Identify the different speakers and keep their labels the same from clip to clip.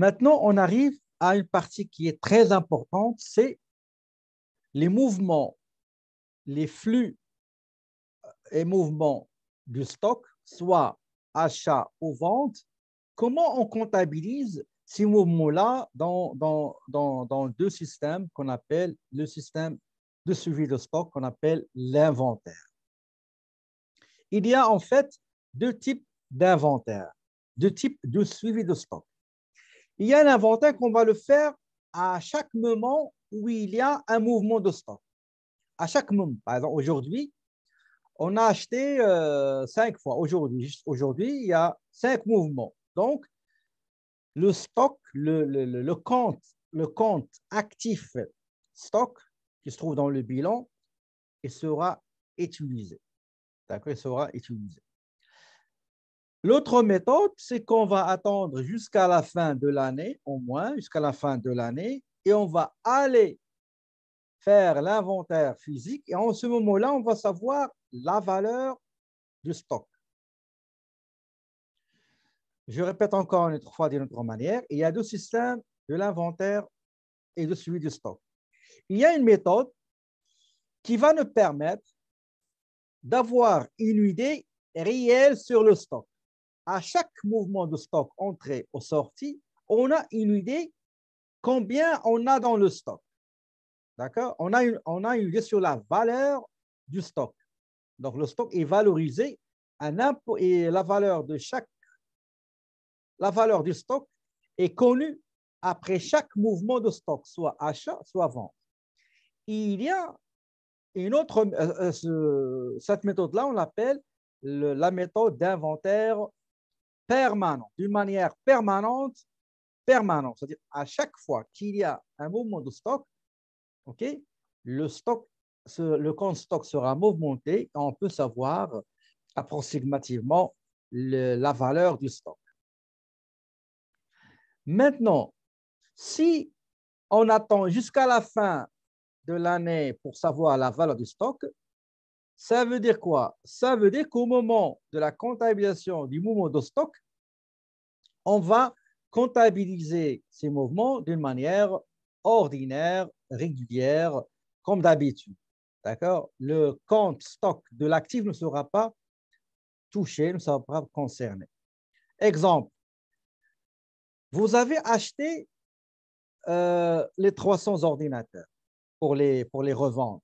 Speaker 1: Maintenant, on arrive à une partie qui est très importante, c'est les mouvements, les flux et mouvements du stock, soit achat ou vente. Comment on comptabilise ces mouvements-là dans, dans, deux systèmes qu'on appelle le système de suivi de stock qu'on appelle l'inventaire. Il y a en fait deux types d'inventaire, deux types de suivi de stock il y a un inventaire qu'on va le faire à chaque moment où il y a un mouvement de stock. À chaque moment, par exemple, aujourd'hui, on a acheté euh, cinq fois. Aujourd'hui, aujourd'hui, il y a cinq mouvements. Donc, le stock, le, compte, le compte actif stock qui se trouve dans le bilan, il sera utilisé. D'accord, il sera utilisé. L'autre méthode, c'est qu'on va attendre jusqu'à la fin de l'année, au moins jusqu'à la fin de l'année, et on va aller faire l'inventaire physique. Et en ce moment-là, on va savoir la valeur du stock. Je répète encore une autre fois d'une autre manière, il y a deux systèmes de l'inventaire et de celui du stock. Il y a une méthode qui va nous permettre d'avoir une idée réelle sur le stock à chaque mouvement de stock entrée ou sortie, on a une idée combien on a dans le stock. D'accord on, a une, idée sur la valeur du stock. Donc, le stock est valorisé à et la valeur de chaque la valeur du stock est connue après chaque mouvement de stock, soit achat, soit vente. Il y a une autre, euh, euh, cette méthode-là, on l'appelle la méthode d'inventaire permanent, d'une manière permanente, permanente. C'est-à-dire, à chaque fois qu'il y a un mouvement de stock, ok, le, stock, le compte stock sera mouvementé et on peut savoir approximativement la valeur du stock. Maintenant, si on attend jusqu'à la fin de l'année pour savoir la valeur du stock, ça veut dire quoi Ça veut dire qu'au moment de la comptabilisation du mouvement de stock, on va comptabiliser ces mouvements d'une manière ordinaire, régulière, comme d'habitude. D'accord Le compte stock de l'actif ne sera pas touché, ne sera pas concerné. Exemple, vous avez acheté euh, les 300 ordinateurs pour les, pour les revendre.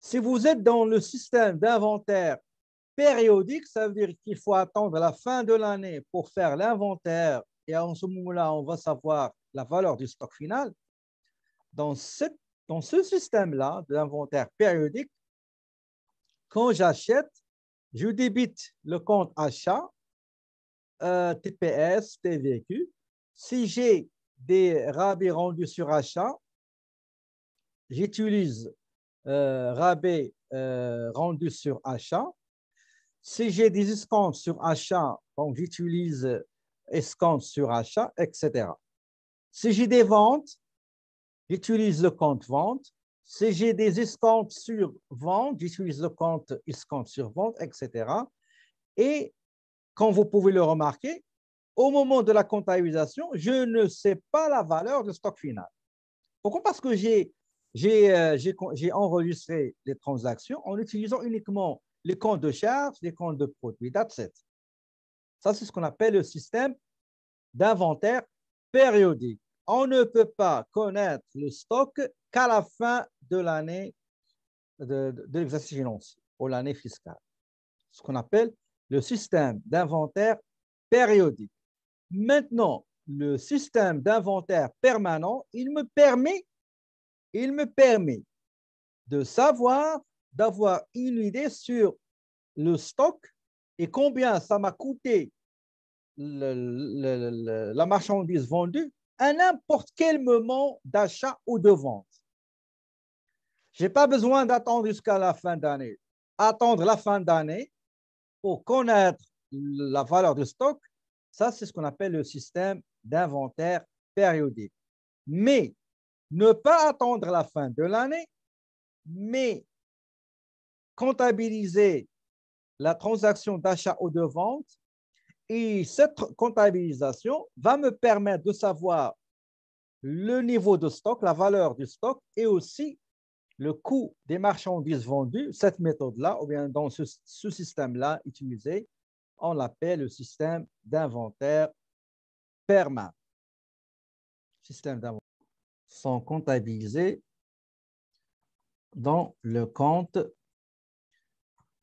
Speaker 1: Si vous êtes dans le système d'inventaire périodique, ça veut dire qu'il faut attendre la fin de l'année pour faire l'inventaire et en ce moment-là, on va savoir la valeur du stock final. Dans, ce système-là d'inventaire périodique, quand j'achète, je débite le compte achat, euh, TPS, TVQ. Si j'ai des rabais rendus sur achat, j'utilise euh, rabais euh, rendu sur achat. Si j'ai des escomptes sur achat, donc j'utilise euh, escomptes sur achat, etc. Si j'ai des ventes, j'utilise le compte vente. Si j'ai des escomptes sur vente, j'utilise le compte escomptes sur vente, etc. Et comme vous pouvez le remarquer, au moment de la comptabilisation, je ne sais pas la valeur du stock final. Pourquoi Parce que j'ai euh, j'ai enregistré les transactions en utilisant uniquement les comptes de charges, les comptes de produits. That's it. Ça, c'est ce qu'on appelle le système d'inventaire périodique. On ne peut pas connaître le stock qu'à la fin de l'année de, de, de l'exercice financier ou l'année fiscale. Ce qu'on appelle le système d'inventaire périodique. Maintenant, le système d'inventaire permanent, il me permet il me permet de savoir, d'avoir une idée sur le stock et combien ça m'a coûté la marchandise vendue à n'importe quel moment d'achat ou de vente. j'ai pas besoin d'attendre jusqu'à la fin d'année. Attendre la fin d'année pour connaître la valeur du stock, ça c'est ce qu'on appelle le système d'inventaire périodique. Mais ne pas attendre la fin de l'année, mais comptabiliser la transaction d'achat ou de vente. Et cette comptabilisation va me permettre de savoir le niveau de stock, la valeur du stock et aussi le coût des marchandises vendues. Cette méthode-là, ou bien dans ce, système-là utilisé, on l'appelle le système d'inventaire permanent. Système d'inventaire sont comptabilisés dans le compte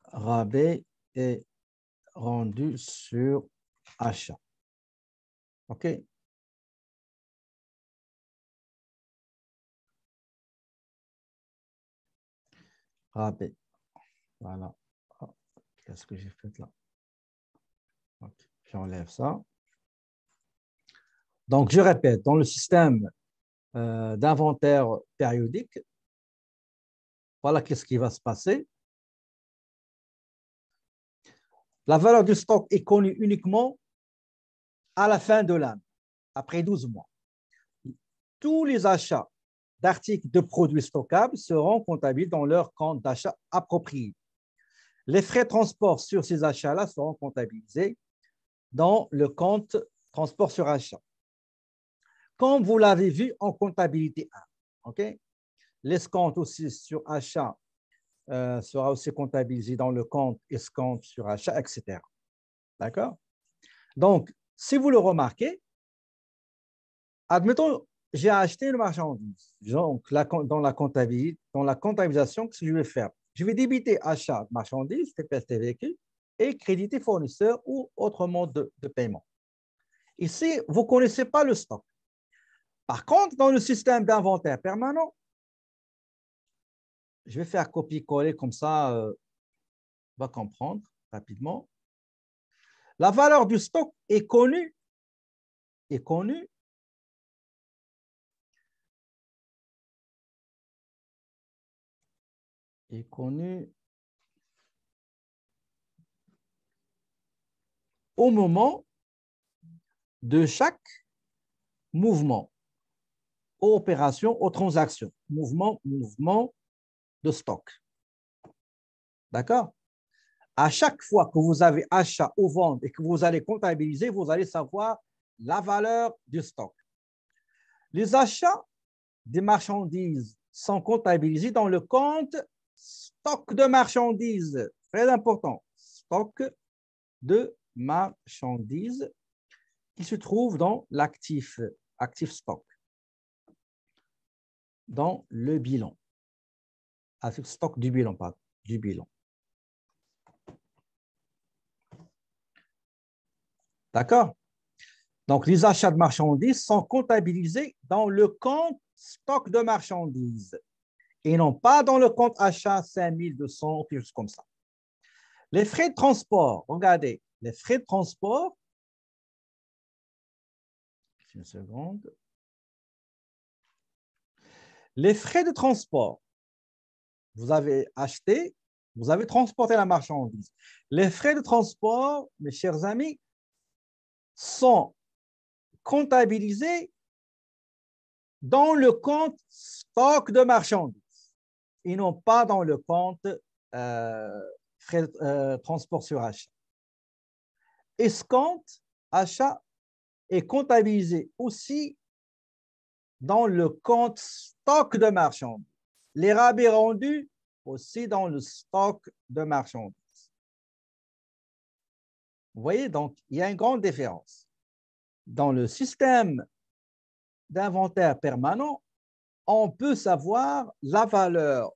Speaker 2: rabais et rendu sur achat. OK Rabais. Voilà. Oh, qu'est-ce que j'ai fait là J'enlève ça.
Speaker 1: Donc, je répète, dans le système euh, d'inventaire
Speaker 2: périodique. Voilà ce qui va se passer. La valeur du stock est connue uniquement
Speaker 1: à la fin de l'année, après 12 mois. Tous les achats d'articles de produits stockables seront comptabilisés dans leur compte d'achat approprié. Les frais de transport sur ces achats-là seront comptabilisés dans le compte transport sur achat. Comme vous l'avez vu en comptabilité 1, OK? L'escompte aussi sur achat euh, sera aussi comptabilisé dans le compte escompte sur achat, etc. D'accord? Donc, si vous le remarquez, admettons, j'ai acheté une marchandise. Donc, dans, la dans la comptabilisation, que je vais faire? Je vais débiter achat de marchandises, TPS, TVQ, et créditer fournisseur ou autre mode de, de paiement. Ici, vous ne connaissez pas le stock. Par contre, dans le système d'inventaire permanent, je vais faire copier-coller comme ça, euh,
Speaker 2: on va comprendre rapidement. La valeur du stock est connue, est connue est connue au moment
Speaker 1: de chaque mouvement aux opérations, aux transactions, mouvement, mouvement de stock. D'accord À chaque fois que vous avez achat ou vente et que vous allez comptabiliser, vous allez savoir la valeur du stock. Les achats des marchandises sont comptabilisés dans le compte stock de marchandises. Très important, stock de marchandises qui se trouve dans l'actif, actif stock dans le bilan, Avec ah, stock du bilan, pas du bilan. D'accord Donc, les achats de marchandises sont comptabilisés dans le compte stock de marchandises et non pas dans le compte achat 5200, quelque comme ça.
Speaker 2: Les frais de transport, regardez, les frais de transport, une seconde,
Speaker 1: les frais de transport. Vous avez acheté, vous avez transporté la marchandise. Les frais de transport, mes chers amis, sont comptabilisés dans le compte stock de marchandises et non pas dans le compte euh, frais, euh, transport sur achat. Et achat est comptabilisé aussi dans le compte stock de marchandises. Les rabais rendus aussi dans le stock de marchandises. Vous voyez, donc, il y a une grande différence. Dans le système d'inventaire permanent, on peut savoir la valeur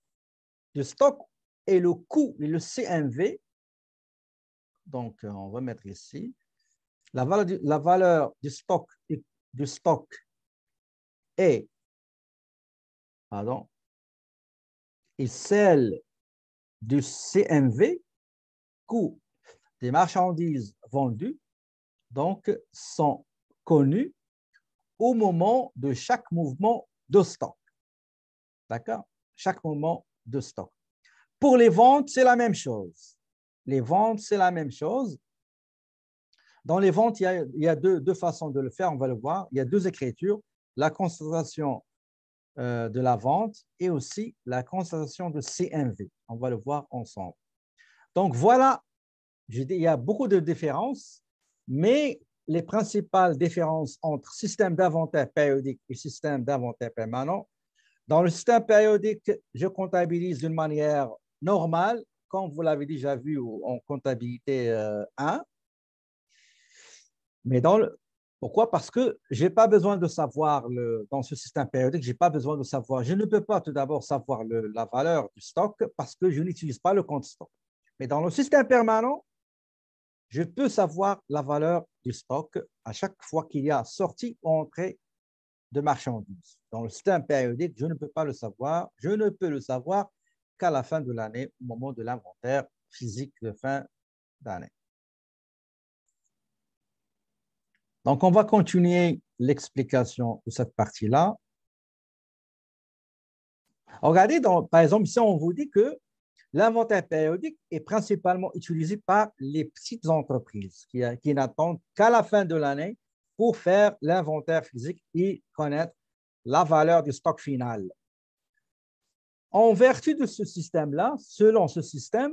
Speaker 1: du stock et le coût, le CMV. Donc, on va mettre ici. La valeur du, la valeur
Speaker 2: du stock, du stock et, pardon, et celle du CMV,
Speaker 1: coût des marchandises vendues, donc sont connues au moment de chaque mouvement de stock. D'accord Chaque mouvement de stock. Pour les ventes, c'est la même chose. Les ventes, c'est la même chose. Dans les ventes, il y a, deux, façons de le faire, on va le voir. Il y a deux écritures la constatation euh, de la vente et aussi la constatation de CMV. On va le voir ensemble. Donc voilà, il y a beaucoup de différences, mais les principales différences entre système d'inventaire périodique et système d'inventaire permanent. Dans le système périodique, je comptabilise d'une manière normale, comme vous l'avez déjà vu en comptabilité 1. Euh, mais dans le, pourquoi Parce que je n'ai pas besoin de savoir dans ce système périodique, je pas besoin de savoir, je ne peux pas tout d'abord savoir la valeur du stock parce que je n'utilise pas le compte stock. Mais dans le système permanent, je peux savoir la valeur du stock à chaque fois qu'il y a sortie ou entrée de marchandises. Dans le système périodique, je ne peux pas le savoir. Je ne peux le savoir qu'à la fin de l'année, au moment de l'inventaire physique de fin d'année. Donc, on va continuer l'explication de cette partie-là. Regardez, donc, par exemple, ici, on vous dit que l'inventaire périodique est principalement utilisé par les petites entreprises qui, n'attendent qu'à la fin de l'année pour faire l'inventaire physique et connaître la valeur du stock final. En vertu de ce système-là, selon ce système,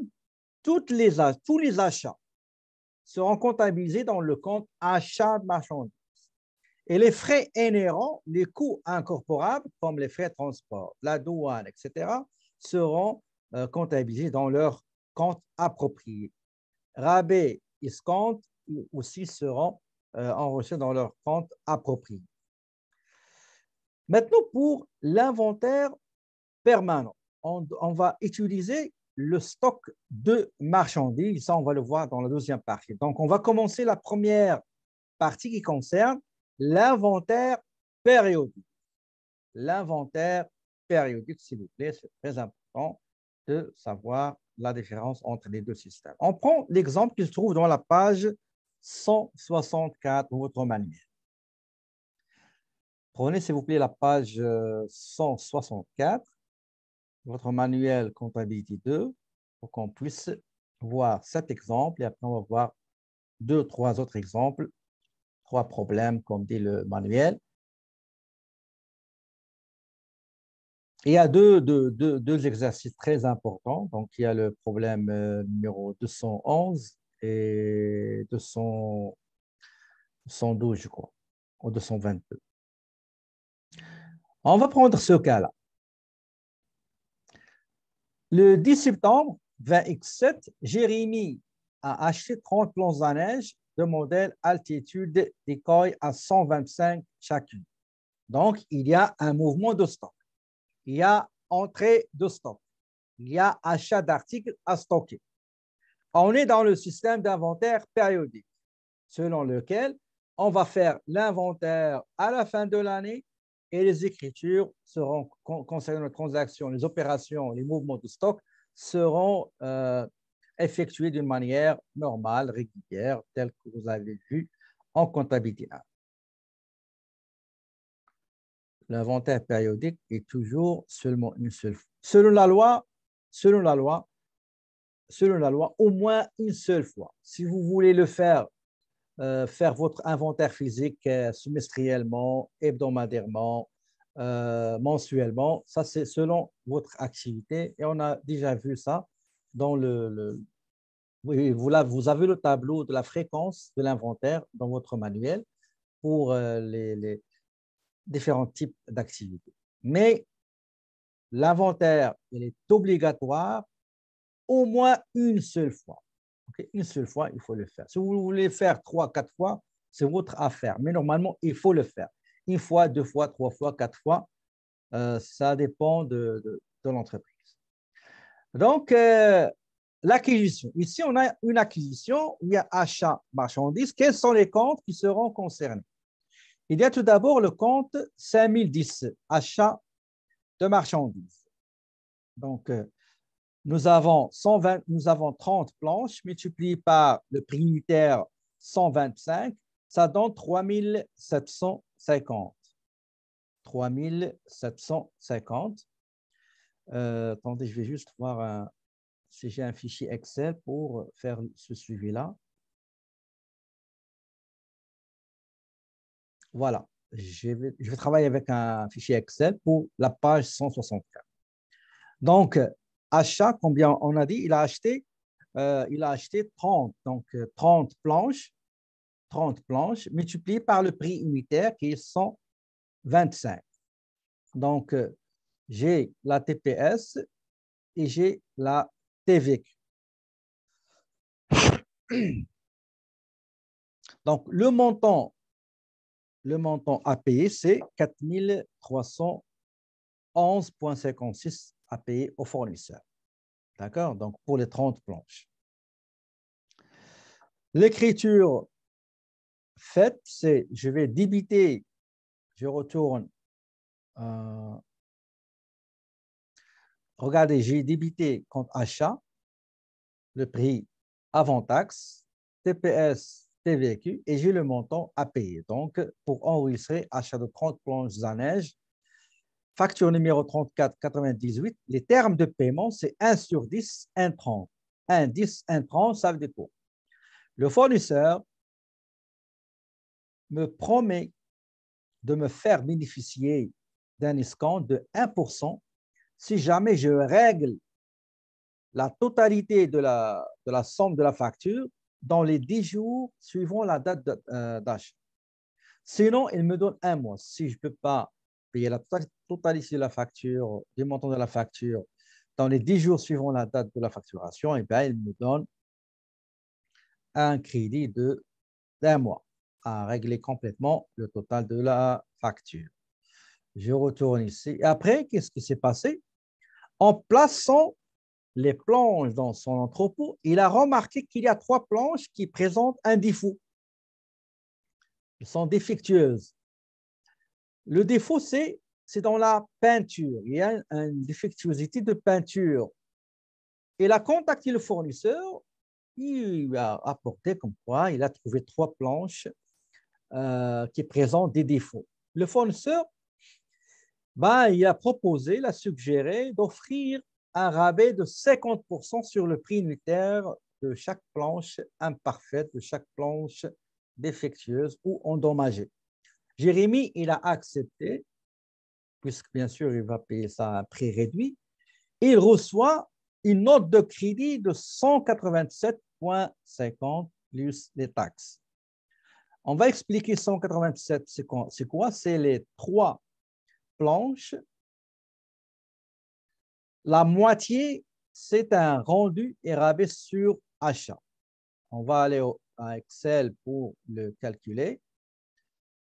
Speaker 1: tous les achats seront comptabilisés dans le compte achat de marchandises. Et les frais inhérents, les coûts incorporables, comme les frais de transport, la douane, etc., seront euh, comptabilisés dans leur compte approprié. Rabais, escomptes aussi seront euh, enregistrés dans leur compte approprié. Maintenant, pour l'inventaire permanent, on, on va utiliser le stock de marchandises. Ça, on va le voir dans la deuxième partie. Donc, on va commencer la première partie qui concerne l'inventaire périodique. L'inventaire périodique, s'il vous plaît, c'est très important de savoir la différence entre les deux systèmes. On prend l'exemple qui se trouve dans la page 164 de votre manuel. Prenez, s'il vous plaît, la page 164 votre manuel comptabilité 2 pour qu'on puisse voir cet exemple et après on va voir deux, trois autres exemples, trois problèmes comme dit le manuel. Il y a deux, exercices très importants. Donc, il y a le problème euh, numéro 211 et 212, je crois, ou 222. On va prendre ce cas-là. Le 10 septembre 20x7, Jérémy a acheté 30 plans à neige de modèle altitude d'écailles à 125 chacune. Donc, il y a un mouvement de stock. Il y a entrée de stock. Il y a achat d'articles à stocker. On est dans le système d'inventaire périodique, selon lequel on va faire l'inventaire à la fin de l'année et les écritures seront, concernant les transactions, les opérations, les mouvements de stock, seront euh, effectuées d'une manière normale, régulière, telle que vous avez vu en comptabilité L'inventaire périodique est toujours seulement une seule fois. Selon la loi, selon la loi, selon la loi, au moins une seule fois. Si vous voulez le faire euh, faire votre inventaire physique euh, semestriellement, hebdomadairement, euh, mensuellement. Ça, c'est selon votre activité. Et on a déjà vu ça dans le... oui, vous, avez le tableau de la fréquence de l'inventaire dans votre manuel pour les, les différents types d'activités. Mais l'inventaire, il est obligatoire au moins une seule fois. Une seule fois, il faut le faire. Si vous voulez faire trois, quatre fois, c'est votre affaire. Mais normalement, il faut le faire. Une fois, deux fois, trois fois, quatre fois, euh, ça dépend de, l'entreprise. Donc, euh, l'acquisition. Ici, on a une acquisition, il y a achat marchandises. Quels sont les comptes qui seront concernés Il y a tout d'abord le compte 5010, achat de marchandises. Donc, euh, nous avons, 120, nous avons 30 planches multipliées par le prix unitaire 125, ça donne 3750. 3750. Euh, attendez, je vais juste voir si j'ai un fichier Excel pour faire ce suivi-là. Voilà, je vais, travailler avec un fichier Excel pour la page 164. Donc, achat, combien on a dit, il a acheté, euh, il a acheté 30, donc 30 euh, planches, 30 planches multipliées par le prix unitaire qui est 125. Donc, euh, j'ai la TPS et j'ai la TVQ. Donc, le montant, le montant à payer, c'est 4311,56 à payer au fournisseur. D'accord Donc, pour les 30 planches. L'écriture faite, c'est je vais débiter, je retourne. Euh, regardez, j'ai débité compte achat, le prix avant taxe, TPS, TVQ, et j'ai le montant à payer. Donc, pour enregistrer achat de 30 planches à neige, Facture numéro 3498, les termes de paiement, c'est 1 sur 10, 1 30. 1, 10, 1 30, ça veut Le fournisseur me promet de me faire bénéficier d'un escompte de 1% si jamais je règle la totalité de la, somme de la facture dans les 10 jours suivant la date euh, d'achat. Sinon, il me donne un mois. Si je ne peux pas payer la totalité de la facture, du montant de la facture, dans les 10 jours suivant la date de la facturation, et eh bien, il me donne un crédit de d'un mois à régler complètement le total de la facture. Je retourne ici. Après, qu'est-ce qui s'est passé En plaçant les planches dans son entrepôt, il a remarqué qu'il y a trois planches qui présentent un défaut. Elles sont défectueuses. Le défaut, c'est c'est dans la peinture. Il y a une défectuosité de peinture. Il a contacté le fournisseur, il a apporté comme quoi il a trouvé trois planches euh, qui présentent des défauts. Le fournisseur, ben, il a proposé, il a suggéré d'offrir un rabais de 50% sur le prix unitaire de chaque planche imparfaite, de chaque planche défectueuse ou endommagée. Jérémy, il a accepté puisque bien sûr il va payer ça à prix réduit, il reçoit une note de crédit de 187,50 plus les taxes. On va expliquer 187, c'est quoi C'est les trois planches. La moitié, c'est un rendu et rabais sur achat. On va aller à Excel pour le calculer.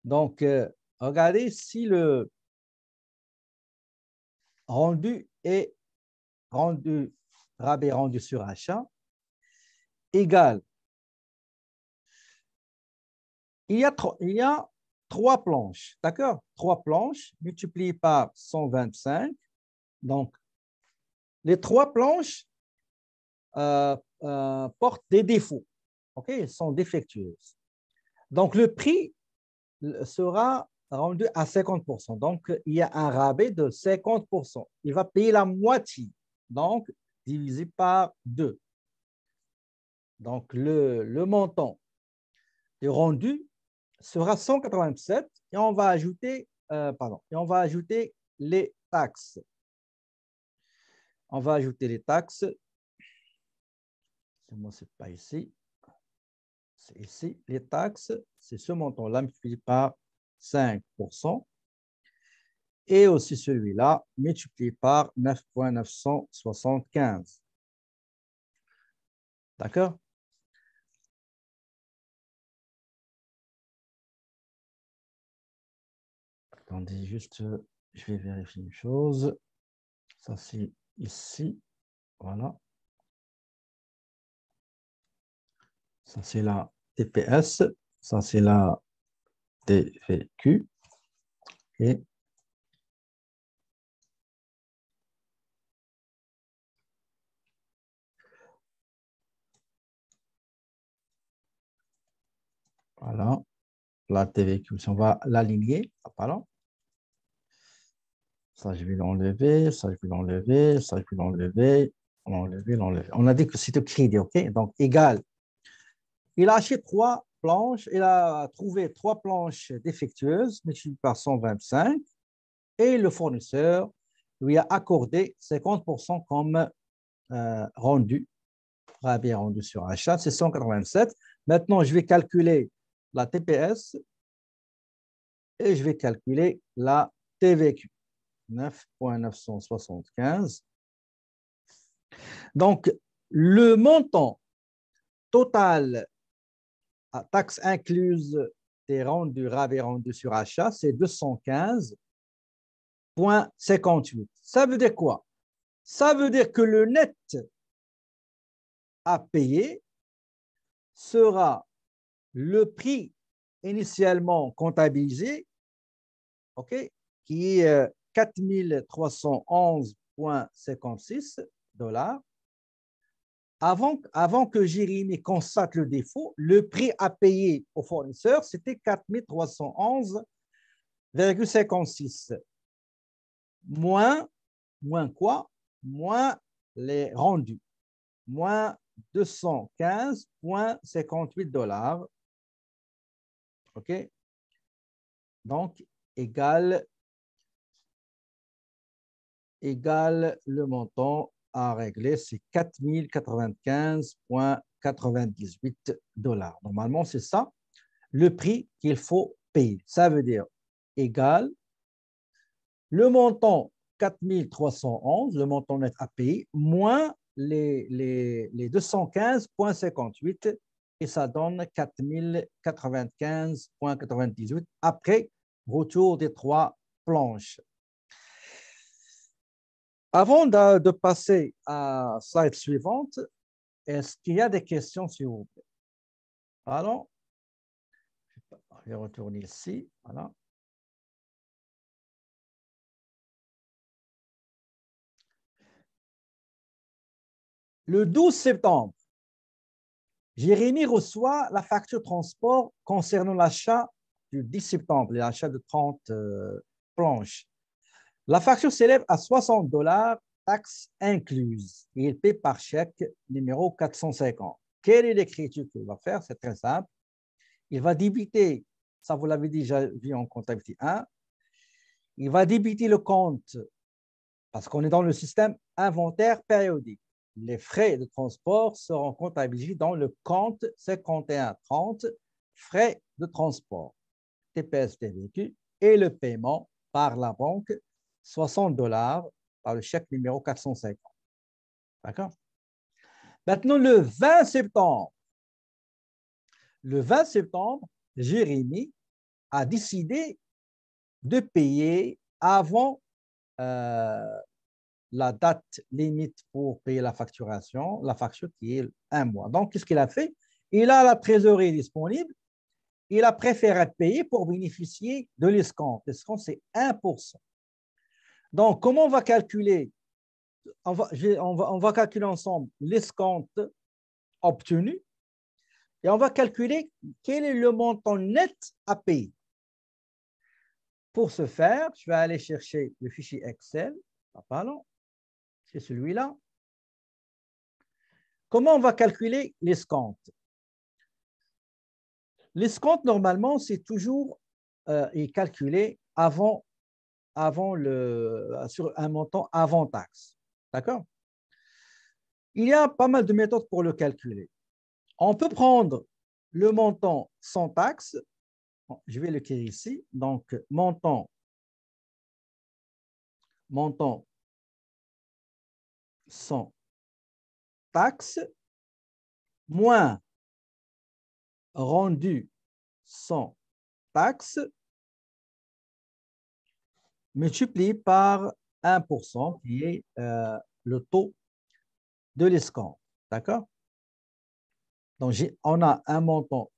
Speaker 1: Donc, euh, regardez si le rendu et rendu, rabais rendu sur achat égal. Il y a, il y a trois planches, d'accord Trois planches multipliées par 125. Donc, les trois planches euh, euh, portent des défauts, ok Elles sont défectueuses. Donc, le prix sera rendu à 50%. Donc, il y a un rabais de 50%. Il va payer la moitié, donc divisé par 2. Donc, le, montant de rendu sera 187 et on va ajouter, euh, pardon, et on va ajouter les taxes. On va ajouter les taxes. Moi, c'est pas ici. C'est ici. Les taxes, c'est ce montant-là multiplié par 5%. Et aussi celui-là multiplié
Speaker 2: par 9.975. D'accord Attendez, juste, je vais vérifier une chose. Ça, c'est ici. Voilà. Ça, c'est la TPS. Ça, c'est la TVQ et voilà la TVQ.
Speaker 1: Si on va l'aligner, ah, pardon. Ça, je vais l'enlever, ça, je vais l'enlever, ça, je vais l'enlever, l'enlever, l'enlever. On a dit que c'était crédit, OK? Donc, égal. Il a acheté trois. Il a trouvé trois planches défectueuses multipliées par 125 et le fournisseur lui a accordé 50% comme euh, rendu, rabais rendu sur achat, c'est 187. Maintenant, je vais calculer la TPS et je vais calculer la TVQ, 9.975. Donc, le montant total taxe incluse des rendus RAV et rendus sur achat, c'est 215,58. Ça veut dire quoi Ça veut dire que le net à payer sera le prix initialement comptabilisé, qui est 4311,56 euh, dollars, avant, que Jérémy constate le défaut, le prix à payer au fournisseur, c'était 4311,56. Moins, moins quoi Moins les rendus, moins
Speaker 2: 215,58 dollars. OK Donc, égal
Speaker 1: égale le montant à régler, c'est 4095,98 dollars. Normalement, c'est ça le prix qu'il faut payer. Ça veut dire égal le montant 4311, le montant net à payer, moins les, les 215,58 et ça donne 4095,98 après retour des trois planches. Avant de, passer à la slide suivante, est-ce qu'il y a des
Speaker 2: questions, s'il vous plaît Alors, je vais retourner ici. Voilà. Le 12 septembre,
Speaker 1: Jérémy reçoit la facture transport concernant l'achat du 10 septembre, l'achat de 30 euh, planches. La facture s'élève à 60 dollars, taxes incluses. il paie par chèque numéro 450. Quelle est l'écriture qu'il va faire C'est très simple. Il va débiter, ça vous l'avez déjà vu en comptabilité 1, il va débiter le compte, parce qu'on est dans le système inventaire périodique. Les frais de transport seront comptabilisés dans le compte 5130, frais de transport, TPS et le paiement par la banque 60 dollars par le chèque numéro 450. D'accord Maintenant, le 20 septembre, le 20 septembre, Jérémy a décidé de payer avant euh, la date limite pour payer la facturation, la facture qui est un mois. Donc, qu'est-ce qu'il a fait Il a la trésorerie disponible. Il a préféré payer pour bénéficier de l'escompte. L'escompte, c'est 1%. Donc, comment on va calculer on va, calculer ensemble l'escompte obtenu et on va calculer quel est le montant net à payer. Pour ce faire, je vais aller chercher le fichier Excel. C'est celui-là. Comment on va calculer l'escompte L'escompte, normalement, c'est toujours euh, calculé avant euh, sur un montant avant taxe. D'accord Il y a pas mal de méthodes pour le calculer. On peut prendre le montant sans taxe. je vais l'écrire
Speaker 2: ici. Donc, montant, montant sans taxe moins rendu sans taxe multiplié par 1%,
Speaker 1: qui est euh, le taux de l'escompte. D'accord Donc, on a un montant.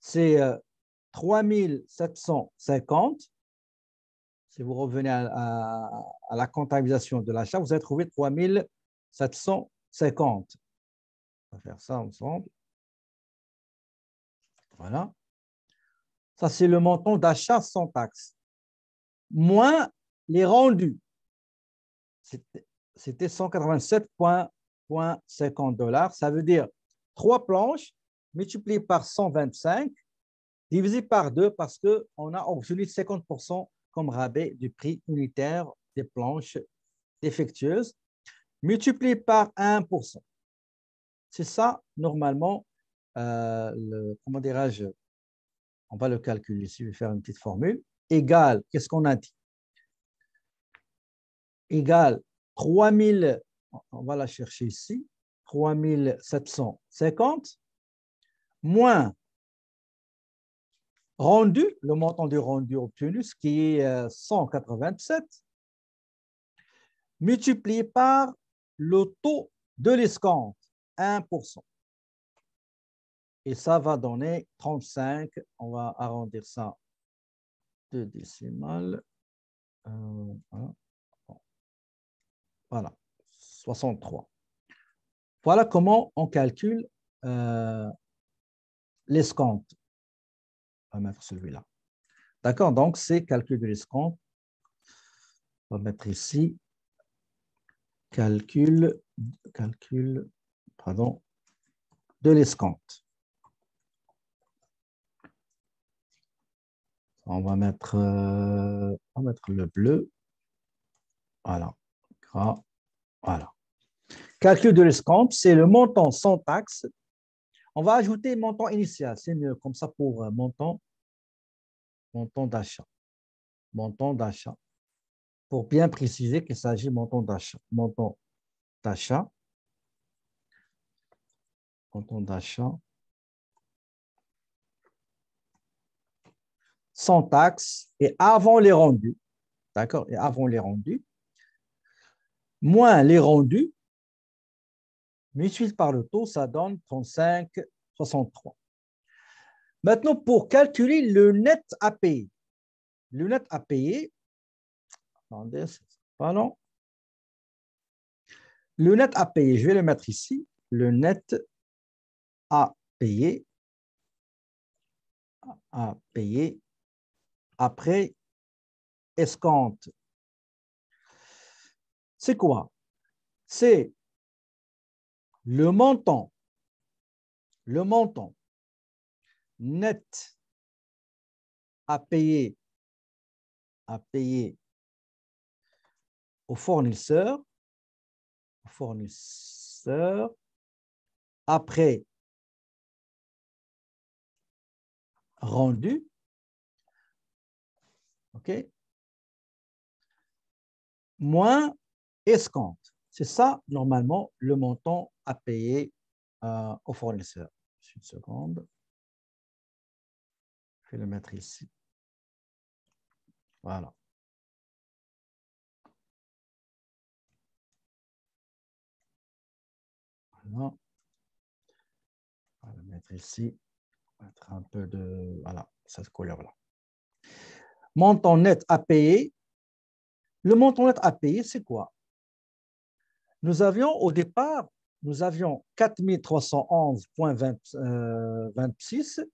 Speaker 1: C'est 3750. Euh, si vous revenez à, la comptabilisation de l'achat, vous allez trouver 3750.
Speaker 2: On va faire ça ensemble. Voilà. Ça, c'est le montant d'achat sans taxe, moins
Speaker 1: les rendus. C'était 187,50 dollars. Ça veut dire trois planches multipliées par 125, divisées par deux parce qu'on a obtenu 50% comme rabais du prix unitaire des planches défectueuses, multipliées par 1%. C'est ça, normalement, euh, le, comment dirais-je, on va le calculer ici, je vais faire une petite formule, égale, qu'est-ce qu'on a dit Égale 3000, on va la chercher ici, 3750 moins rendu, le montant du rendu obtenu, ce qui est 187, euh, multiplié par le taux de l'escompte, 1%. Et ça va donner 35, on va arrondir ça deux décimales. Euh, voilà. 63. Voilà comment on calcule euh, l'escompte. On va mettre celui-là. D'accord, donc c'est calcul de l'escompte. On va mettre ici calcul, calcul pardon, de l'escompte. On va mettre, euh, mettre le bleu. Voilà, Voilà. Calcul de l'escompte, c'est le montant sans taxe. On va ajouter montant initial, c'est mieux comme ça pour euh, montant, montant d'achat. Montant d'achat. Pour bien préciser qu'il s'agit montant d'achat. Montant d'achat. Montant d'achat. sans taxe et avant les rendus, d'accord, et avant les rendus, moins les rendus, multiplié par le taux, ça donne 35,63. Maintenant, pour calculer le net à payer, le net à payer,
Speaker 2: attendez, pas non, Le net à payer, je vais le mettre ici, le net à payer, à payer, après, escompte. C'est quoi? C'est le montant, le montant net à payer, à payer au fournisseur, au fournisseur après rendu
Speaker 1: Moins escompte. C'est ça, normalement, le montant à
Speaker 2: payer euh, au fournisseur. Une seconde. Je vais le mettre ici. Voilà. Voilà. On va le mettre ici. mettre un peu de...
Speaker 1: Voilà, cette couleur-là montant net à payer. Le montant net à payer, c'est quoi Nous avions au départ, nous avions 4311.26 euh,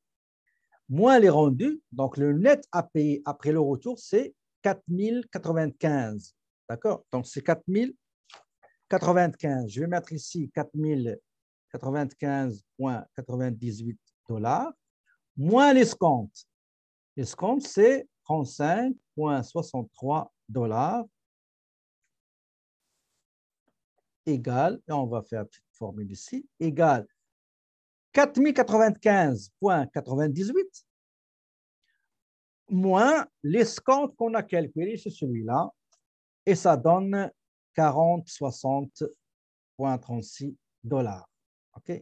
Speaker 1: moins les rendus. Donc, le net à payer après le retour, c'est 4095. D'accord Donc, c'est 4095. Je vais mettre ici 4095.98 dollars, moins l'escompte. L'escompte, c'est 35,63 dollars égale, et on va faire une petite formule ici, égale 4095,98 moins l'escompte qu'on a calculé sur celui-là, et ça donne 40,60,36 dollars. OK?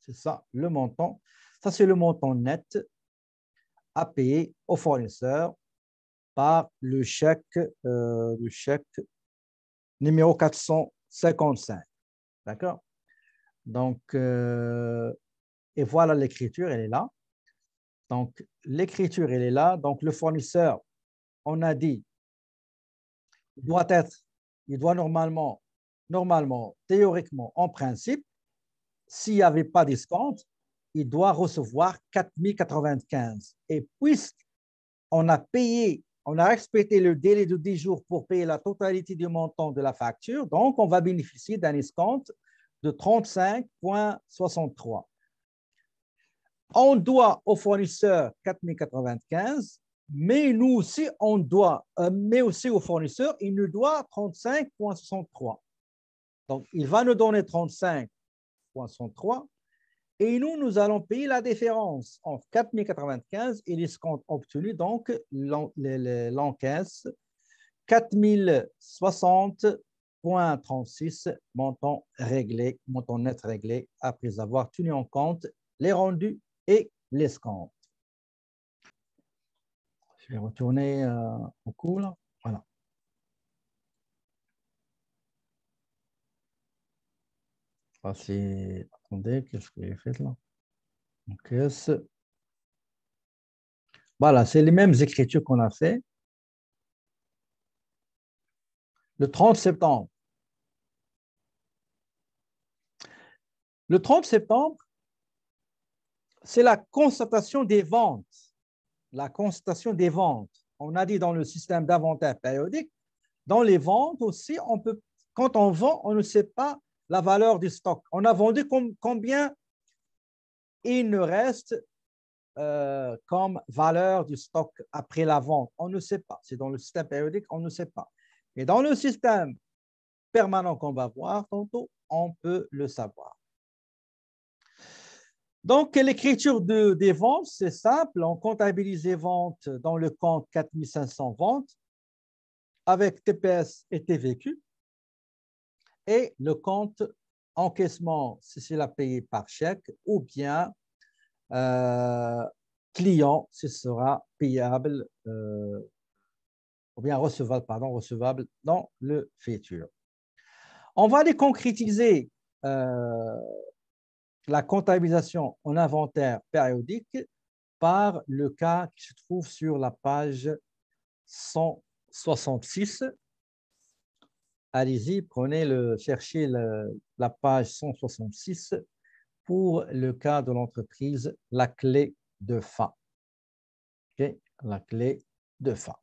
Speaker 1: c'est ça, le montant. Ça, c'est le montant net à payer au fournisseur par le chèque, euh, numéro 455. D'accord Donc, euh, et voilà l'écriture, elle est là. Donc, l'écriture, elle est là. Donc, le fournisseur, on a dit, il doit être, il doit normalement, normalement, théoriquement, en principe, s'il n'y avait pas de il doit recevoir 4095. Et puisqu'on a payé, on a respecté le délai de 10 jours pour payer la totalité du montant de la facture, donc on va bénéficier d'un escompte de 35,63. On doit au fournisseur 4095, mais nous aussi, on doit, euh, mais aussi au fournisseur, il nous doit 35,63. Donc, il va nous donner 35,63 et nous, nous allons payer la différence entre 4095 et l'escompte obtenu. Donc, l'encaisse 4060.36, montant réglé, montant net réglé, après avoir tenu en compte les rendus et l'escompte. Je vais retourner euh, au cours. Voilà. Voici. Ah, qu'est-ce que fait euh, Voilà, c'est les mêmes écritures qu'on a fait. Le 30 septembre. Le 30 septembre, c'est la constatation des ventes. La constatation des ventes. On a dit dans le système d'inventaire périodique, dans les ventes aussi, on peut, quand on vend, on ne sait pas la valeur du stock. On a vendu combien il ne reste euh, comme valeur du stock après la vente. On ne sait pas. C'est dans le système périodique, on ne sait pas. Mais dans le système permanent qu'on va voir tantôt, on peut le savoir. Donc, l'écriture des ventes, c'est simple. On comptabilise les ventes dans le compte 4500 ventes avec TPS et TVQ et le compte encaissement si c'est la payé par chèque ou bien euh, client ce sera payable euh, ou bien recevable, pardon, recevable dans le futur. On va déconcrétiser euh, la comptabilisation en inventaire périodique par le cas qui se trouve sur la page 166 allez-y, prenez le, cherchez la page 166 pour le cas de l'entreprise, la clé de fa. La clé de fa.